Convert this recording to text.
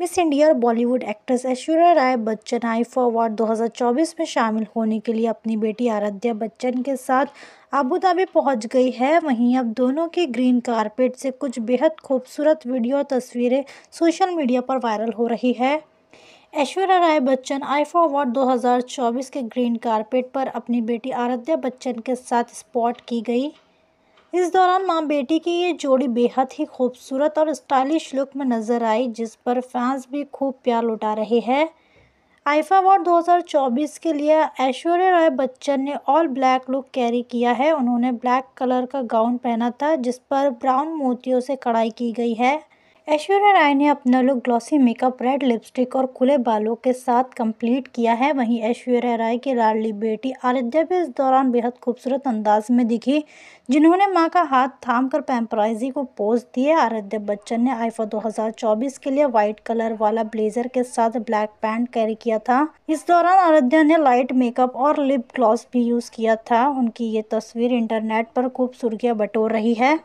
miss India और Bollywood actress Aishwarya Rai Bachchan IIFA award 2024 में शामिल होने के लिए अपनी बेटी आराध्या बच्चन के साथ आबूधाबी पहुंच गई है वहीं अब दोनों के ग्रीन कारपेट से कुछ बेहद खूबसूरत वीडियो और तस्वीरें सोशल मीडिया पर वायरल हो रही है ऐश्वर्या राय बच्चन आईफा अवार्ड 2024 के ग्रीन कारपेट पर अपनी बेटी आराध्या बच्चन के साथ स्पॉट की गई इस दौरान मां बेटी की ये जोड़ी बेहद ही खूबसूरत और स्टाइलिश लुक में नज़र आई जिस पर फैंस भी खूब प्यार लुटा रहे हैं आइफा अवार्ड 2024 के लिए ऐश्वर्या राय बच्चन ने ऑल ब्लैक लुक कैरी किया है उन्होंने ब्लैक कलर का गाउन पहना था जिस पर ब्राउन मोतियों से कढ़ाई की गई है ऐश्वर्या राय ने अपना look glossy makeup red lipstick और खुले बालों के साथ कंप्लीट किया है वहीं ऐश्वर्या राय की लाडली बेटी आराध्या भी इस दौरान बेहद खूबसूरत अंदाज में दिखी जिन्होंने मां का हाथ थाम कर पैम्पराइजी को पोज दिए आरध्या बच्चन ने आईफा 2024 के लिए व्हाइट कलर वाला ब्लेजर के साथ ब्लैक पैंट कैरी किया था इस दौरान आरध्या ने लाइट मेकअप और लिप ग्लॉस भी यूज किया था उनकी ये तस्वीर इंटरनेट पर खूब सुर्खियाँ बटोर रही है